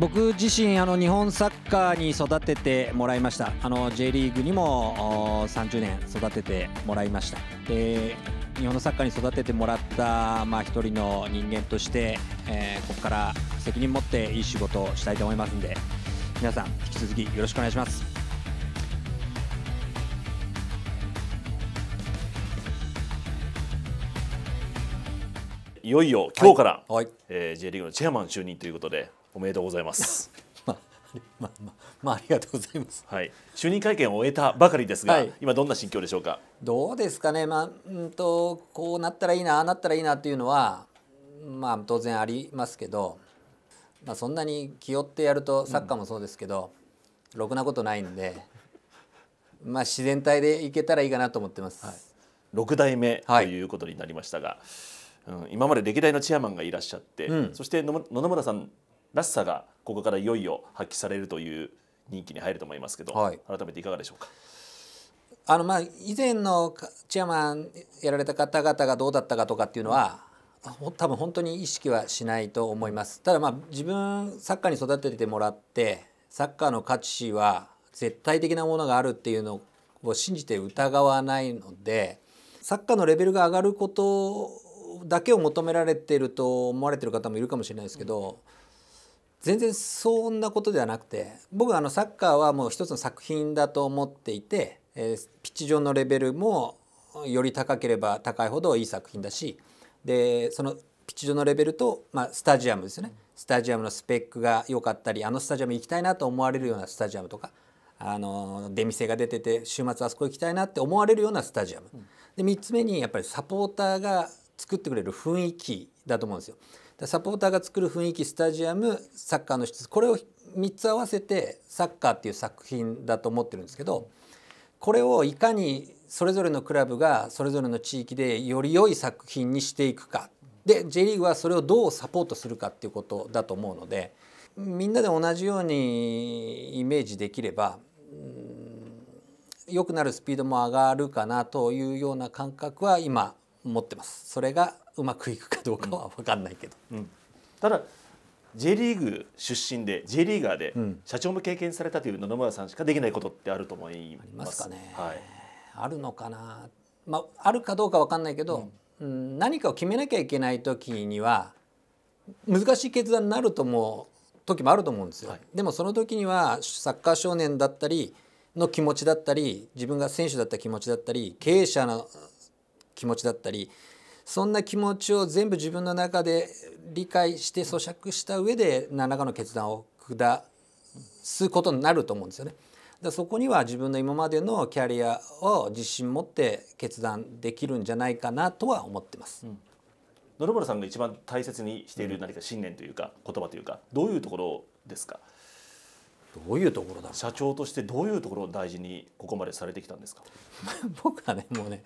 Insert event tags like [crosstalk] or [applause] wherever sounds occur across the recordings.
僕自身あの日本サッカーに育ててもらいましたあの J リーグにも30年育ててもらいましたで日本のサッカーに育ててもらった、まあ、一人の人間として、えー、ここから責任持っていい仕事をしたいと思いますんで皆さん引き続きよろしくお願いしますいよいよ今日から、はいはい、えー、J リーグのチェアマン就任ということでおめでとうございます。[laughs] まあまあ、まあ、あ、りがとうございます。はい、就任会見を終えたばかりですが、はい、今どんな心境でしょうか。どうですかね、まあ、うんと、こうなったらいいな、あなったらいいなっていうのは。まあ、当然ありますけど。まあ、そんなに気負ってやると、サッカーもそうですけど。うん、ろくなことないんで。まあ、自然体でいけたらいいかなと思ってます。はい、六、代目ということになりましたが。はいうん、今まで歴代のチェアマンがいらっしゃって、うん、そして野々村さんらしさがここからいよいよ発揮されるという人気に入ると思いますけど、はい、改めていかがでしょうか。あのまあ以前のチェアマンやられた方々がどうだったかとかっていうのは、多分本当に意識はしないと思いますただまあ自分サッカーに育ててもらってサッカーの価値は絶対的なものがあるっていうのを信じて疑わないのでサッカーのレベルが上がることだけを求められてると思われている方もいるかもしれないですけど、うん全然そんなことではなくて僕あのサッカーはもう一つの作品だと思っていて、えー、ピッチ上のレベルもより高ければ高いほどいい作品だしでそのピッチ上のレベルと、まあ、スタジアムですよねスタジアムのスペックが良かったりあのスタジアム行きたいなと思われるようなスタジアムとかあの出店が出てて週末あそこ行きたいなって思われるようなスタジアムで3つ目にやっぱりサポーターが作ってくれる雰囲気だと思うんですよ。サポーターが作る雰囲気スタジアムサッカーの質これを3つ合わせてサッカーっていう作品だと思ってるんですけどこれをいかにそれぞれのクラブがそれぞれの地域でより良い作品にしていくかで J リーグはそれをどうサポートするかっていうことだと思うのでみんなで同じようにイメージできれば良くなるスピードも上がるかなというような感覚は今持ってますそれがうまくいくかどうかは分かんないけど、うん、ただ J リーグ出身で J リーガーで社長も経験されたという野々村さんしかできないことってあると思いますありますかね、はい、あるのかな、まあ、あるかどうか分かんないけど、うん、何かを決めなきゃいけない時には難しい決断になると思う時もあると思うんですよ、はい、でもその時にはサッカー少年だったりの気持ちだったり自分が選手だった気持ちだったり経営者の気持ちだったりそんな気持ちを全部自分の中で理解して咀嚼した上で何らかの決断を下すことになると思うんですよね。だそこには自分の今までのキャリアを自信持って決断できるんじゃないかなとは思ってます。うん野々村さんが一番大切にしている何か信念というか言葉というかどういうところですかどういうところだ社長としてどういうところを大事にここまでされてきたんですか [laughs] 僕はねもうね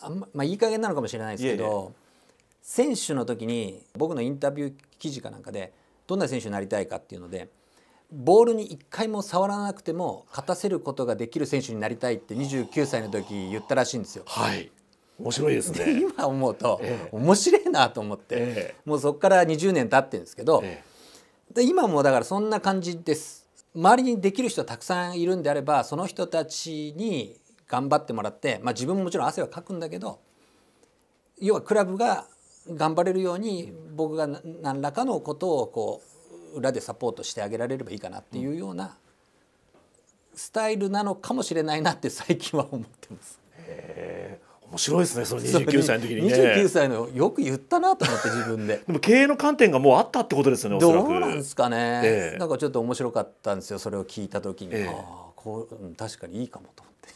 あんま、まあ、いい加減なのかもしれないですけど選手の時に僕のインタビュー記事かなんかでどんな選手になりたいかっていうのでボールに1回も触らなくても勝たせることができる選手になりたいって29歳の時言ったらしいんですよ。はい面白いですね今思うと、ええ、面白いなと思って、え、もうそこから20年経ってるんですけど、で今もだからそんな感じです周りにできる人たくさんいるんであればその人たちに頑張ってもらって、まあ、自分ももちろん汗はかくんだけど要はクラブが頑張れるように僕が何らかのことをこう裏でサポートしてあげられればいいかなっていうようなスタイルなのかもしれないなって [laughs] 最近は思ってます。へ面白いですねその29歳の時にね29歳のよく言ったなと思って自分で [laughs] でも経営の観点がもうあったってことですよねどうなんですかね、えなんかちょっと面白かったんですよそれを聞いた時に、えああこう確かにいいかもと思って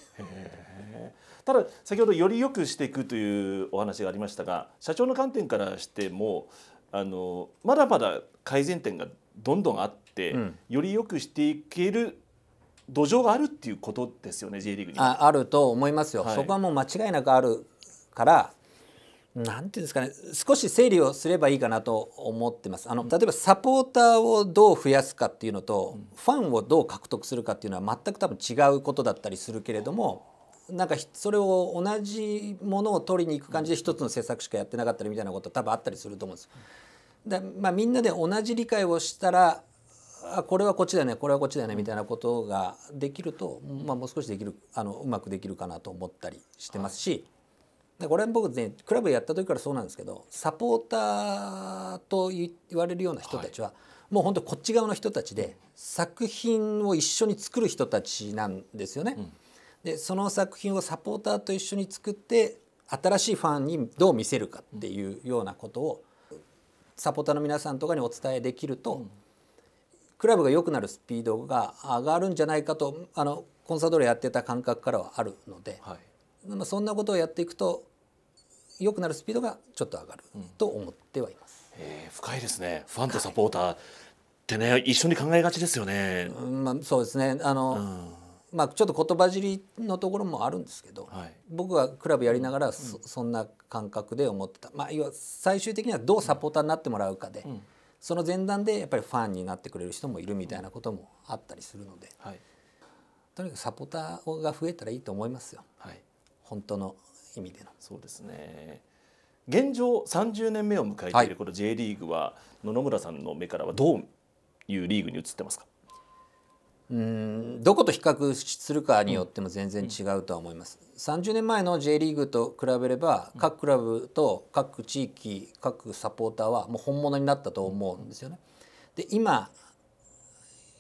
ただ先ほどより良くしていくというお話がありましたが社長の観点からしてもあのまだまだ改善点がどんどんあって、うん、より良くしていける土壌があるっていうことですよね J リーグにああると思いますよ、はい、そこはもう間違いなくあるから何て言うんですかね少し整理をすればいいかなと思ってますあの例えばサポーターをどう増やすかっていうのと、ファンをどう獲得するかっていうのは全く多分違うことだったりするけれどもなんかそれを同じものを取りに行く感じで一つの政策しかやってなかったりみたいなこと多分あったりすると思うんです。でまあ、みんなで同じ理解をしたらあこれはこっちだよねこれはこっちだよねみたいなことができると、まあ、もう少しできるあのうまくできるかなと思ったりしてますし。はいでこれ僕ねクラブやった時からそうなんですけどサポーターと言われるような人たちは、はい、もう本当こっち側の人たちで作品を一緒に作る人たちなんですよね。うん、でその作品をサポーターと一緒に作って新しいファンにどう見せるかっていうようなことをサポーターの皆さんとかにお伝えできると、うん、クラブが良くなるスピードが上がるんじゃないかとあのコンサドートやってた感覚からはあるので、はい、そんなことをやっていくと良くなるスピードがちょっと上がると思ってはいます。うん、えー、深いですねファンとサポーター、ってね一緒に考えがちですよね。うん、まあそうですね。あの、うん、まあちょっと言葉尻のところもあるんですけど、はい、僕はクラブやりながらそうん、そんな感覚で思ってた。まあ要は最終的にはどうサポーターになってもらうかで、その前段でやっぱりファンになってくれる人もいるみたいなこともあったりするので、はい、とにかくサポーターが増えたらいいと思いますよ。はい、本当の意味でのそうですね現状30年目を迎えているこの J リーグは、野々村さんの目からはどういうリーグに移ってますかうんどこと比較するかによっても全然違うとは思います、うん、30年前の J リーグと比べれば各クラブと各地域各サポーターはもう本物になったと思うんですよね。で今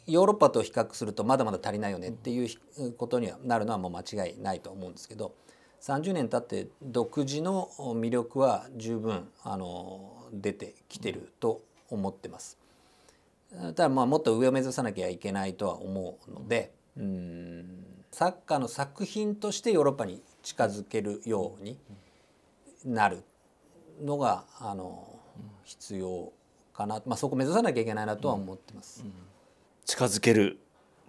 ヨーロッパと比較するとまだまだ足りないよねっていうことにはなるのはもう間違いないと思うんですけど30年経って独自の魅力は十分あの出てきてると思ってます。ただまあもっと上を目指さなきゃいけないとは思うのでうんサッカーの作品としてヨーロッパに近づけるようになるのがあの必要かな、まあ、そこ目指さなきゃいけないなとは思ってます。近づける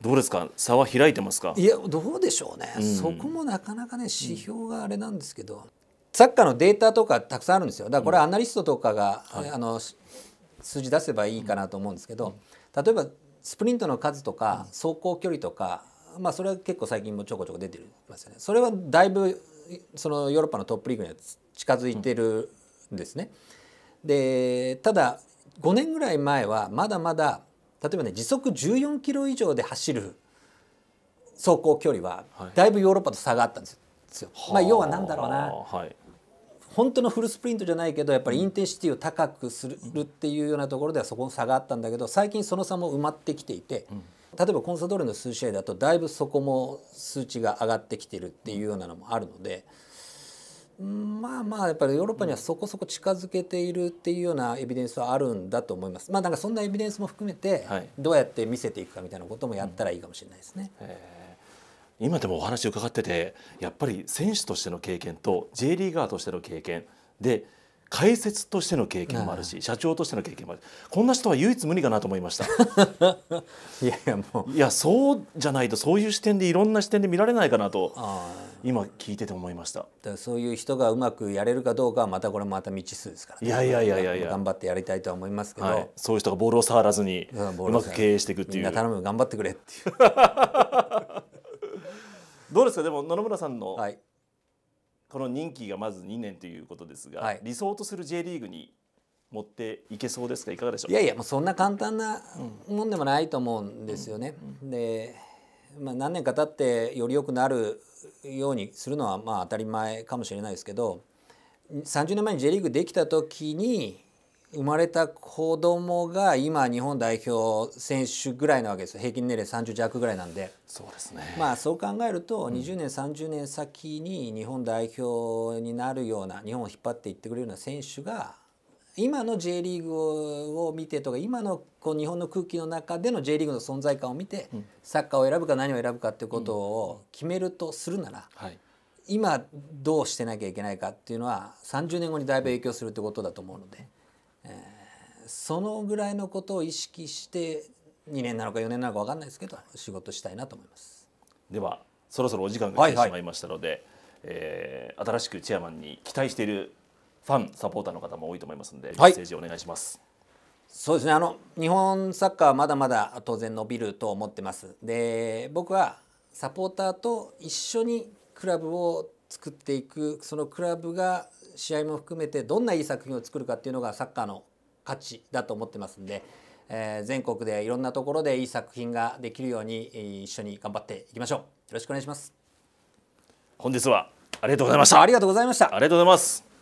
どうですか差は開いてますかいやどうでしょうね、うん、そこもなかなかね指標があれなんですけど、サッカーのデータとかたくさんあるんですよだからこれアナリストとかが、うんあの数字出せばいいかなと思うんですけど、例えばスプリントの数とか走行距離とか、まあ、それは結構最近もちょこちょこ出てますよね。それはだいぶそのヨーロッパのトップリーグに近づいてるんですね。でただ5年ぐらい前はまだまだ例えばね時速14キロ以上で走る走行距離はだいぶヨーロッパと差があったんですよ。はい、まあ、要は何だろうな、はい、本当のフルスプリントじゃないけどやっぱりインテンシティを高くするっていうようなところではそこの差があったんだけど最近その差も埋まってきていて、例えばコンサドーレの数試合だとだいぶそこも数値が上がってきてるっていうようなのもあるので。まあまあやっぱりヨーロッパにはそこそこ近づけているっていうようなエビデンスはあるんだと思います。まあなんかそんなエビデンスも含めてどうやって見せていくかみたいなこともやったらいいかもしれないですね。今でもお話を伺っててやっぱり選手としての経験と J リーガーとしての経験で解説としての経験もあるし、社長としての経験もあるこんな人は唯一無二かなと思いました [laughs] いやいやもういやそうじゃないとそういう視点でいろんな視点で見られないかなと今聞いてて思いましただそういう人がうまくやれるかどうかまたこれまた未知数ですから、ね、いやいやいやいやいや頑張ってやりたいと思いますけど、はい、そういう人がボールを触らずにうまく経営していくっていう頼む頑張ってくれっていう [laughs] どうですかでも野々村さんの、はいこの任期がまず2年ということですが、はい、理想とする J リーグに持っていけそうですかいかがでしょういやいやもうそんな簡単なもんでもないと思うんですよね。うんうん、で、まあ、何年か経ってより良くなるようにするのはまあ当たり前かもしれないですけど30年前に J リーグできた時に生まれた子供が今日本代表選手ぐらいなわけです平均年齢30弱ぐらいなんでそうですねまあそう考えると20年、うん、30年先に日本代表になるような日本を引っ張っていってくれるような選手が今の J リーグを見てとか今のこう日本の空気の中での J リーグの存在感を見て、うん、サッカーを選ぶか何を選ぶかっていうことを決めるとするなら、うんはい、今どうしてなきゃいけないかっていうのは30年後にだいぶ影響するってことだと思うので。えー、そのぐらいのことを意識して2年なのか4年なのか分かんないですけど仕事したいなと思いますではそろそろお時間が来てしまいましたので、はいはい、えー、新しくチェアマンに期待しているファンサポーターの方も多いと思いますので、メッセージお願いします。はいそうですねあの日本サッカーはまだまだ当然伸びると思ってますで僕はサポーターと一緒にクラブを作っていくそのクラブが試合も含めてどんないい作品を作るかっていうのがサッカーの価値だと思ってますんで、えー、全国でいろんなところでいい作品ができるように一緒に頑張っていきましょうよろしくお願いします本日はありがとうございましたありがとうございましたありがとうございます